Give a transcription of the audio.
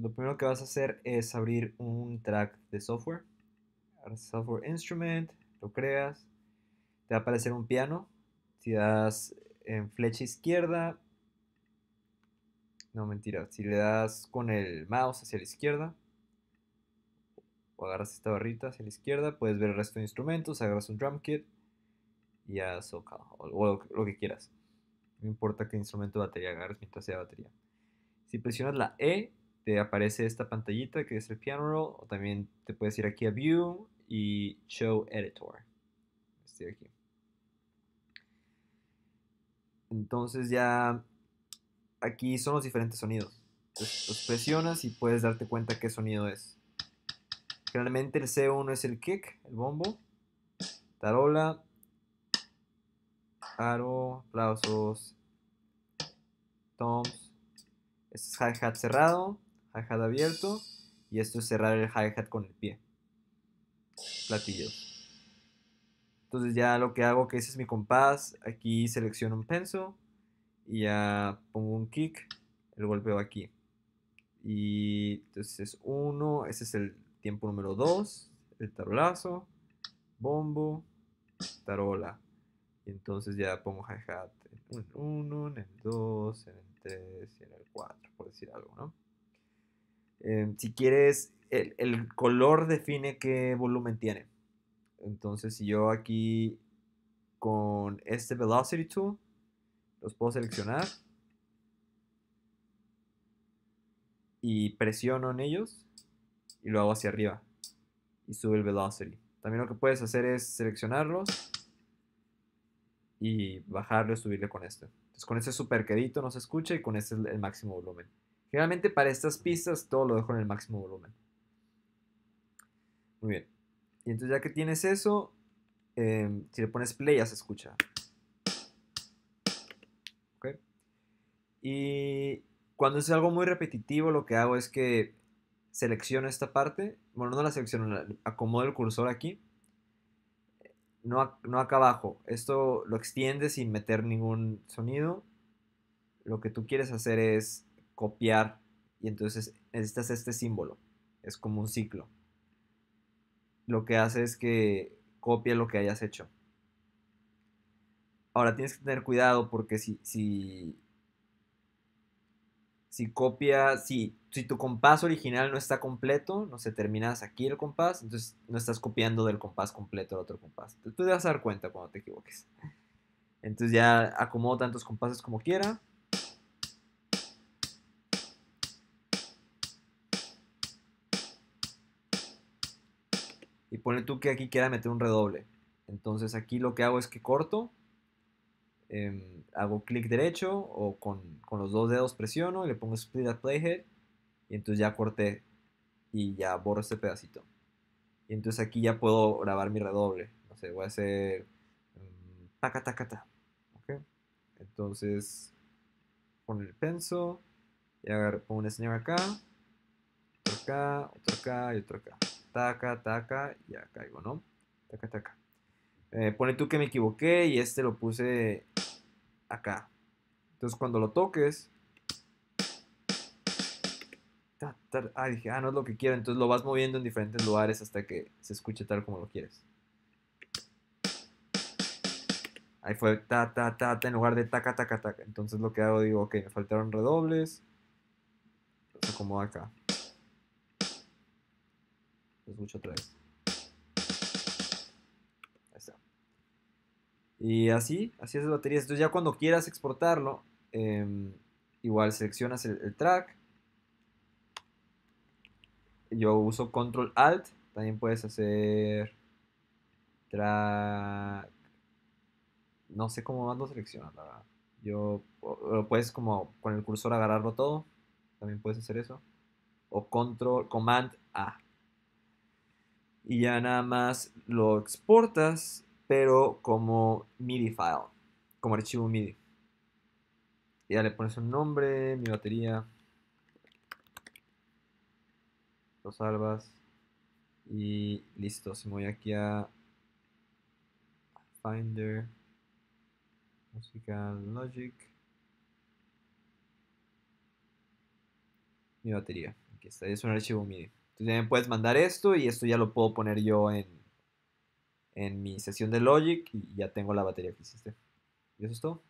lo primero que vas a hacer es abrir un track de software. Software Instrument, lo creas. Te va a aparecer un piano. Si das en flecha izquierda, no mentira, si le das con el mouse hacia la izquierda, o agarras esta barrita hacia la izquierda, puedes ver el resto de instrumentos, agarras un drum kit y haz o, lo, que quieras. No importa qué instrumento de batería agarres mientras sea batería. Si presionas la E, te aparece esta pantallita que es el piano roll, o también te puedes ir aquí a View y Show Editor. Estoy aquí. Entonces ya aquí son los diferentes sonidos. Entonces, los presionas y puedes darte cuenta qué sonido es. Generalmente el C1 es el kick, el bombo, tarola, aro, aplausos, toms. Este es hi-hat cerrado hi abierto y esto es cerrar el hi-hat con el pie. Platillo. Entonces ya lo que hago, que ese es mi compás, aquí selecciono un penso y ya pongo un kick, el golpeo aquí. Y entonces es uno ese es el tiempo número 2, el tarolazo, bombo, tarola. Y entonces ya pongo hi-hat en el uno, en el dos en el tres, y en el cuatro por decir algo, ¿no? Em, si quieres, el, color define qué volumen tiene. Entonces, si yo aquí con este Velocity Tool los puedo seleccionar y presiono en ellos y lo hago hacia arriba y sube el velocity. También lo que puedes hacer es seleccionarlos y bajarle o subirle con esto. Entonces con este super quedito no se escucha y con este el máximo volumen. Generalmente para estas pistas todo lo dejo en el máximo volumen. Muy bien. Y entonces ya que tienes eso, em, si le pones play ya se escucha. Y cuando es algo muy repetitivo lo que hago es que selecciono esta parte. Bueno, no la selecciono, acomodo el cursor aquí. no acá abajo. Esto lo extiende sin meter ningún sonido. Lo que tú quieres hacer es copiar y entonces necesitas este símbolo. Es como un ciclo. Lo que hace es que copia lo que hayas hecho. Ahora tienes que tener cuidado porque si, si, si copia, si, si tu compás original no está completo, no se terminas aquí el compás, entonces no estás copiando del compás completo al otro compás. tú te vas a dar cuenta cuando te equivoques. Entonces ya acomodo tantos compases como quiera Y pone tú que aquí quiera meter un redoble. Entonces aquí lo que hago es que corto, em, hago clic derecho o con, los dos dedos presiono y le pongo split at playhead. Y entonces ya corté y ya borro este pedacito. Y entonces aquí ya puedo grabar mi redoble. No sé, voy a hacer mm, tacatacata ¿Okay? Entonces Pon el penso y agarro, pongo un snare acá, acá, otro acá y otro acá taca, taca, ya caigo, ¿no? Taca, taca. Eh, pone tú que me equivoqué y este lo puse acá. Entonces cuando lo toques... ah, dije, ah, no es lo que quiero. Entonces lo vas moviendo en diferentes lugares hasta que se escuche tal como lo quieres. Ahí fue ta, ta, ta, en lugar de taca, taca, taca. Entonces lo que hago, digo, ok, me faltaron redobles. Lo acomodo acá. Lo escucho otra vez. Y así, así es las baterías. Entonces ya cuando quieras exportarlo, em, igual seleccionas el, track. Yo uso Control Alt. También puedes hacer track. No sé cómo mando seleccionar Yo puedes como con el cursor agarrarlo todo. También puedes hacer eso. O Control Command A y ya nada más lo exportas, pero como MIDI file, como archivo MIDI. ya le pones un nombre, mi batería, lo salvas y listo. Si me voy aquí a Finder, Musical Logic, mi batería. Aquí está, es un archivo MIDI. Entonces, me puedes mandar esto y esto ya lo puedo poner yo en, en mi sesión de Logic y ya tengo la batería que hiciste. Y eso es todo.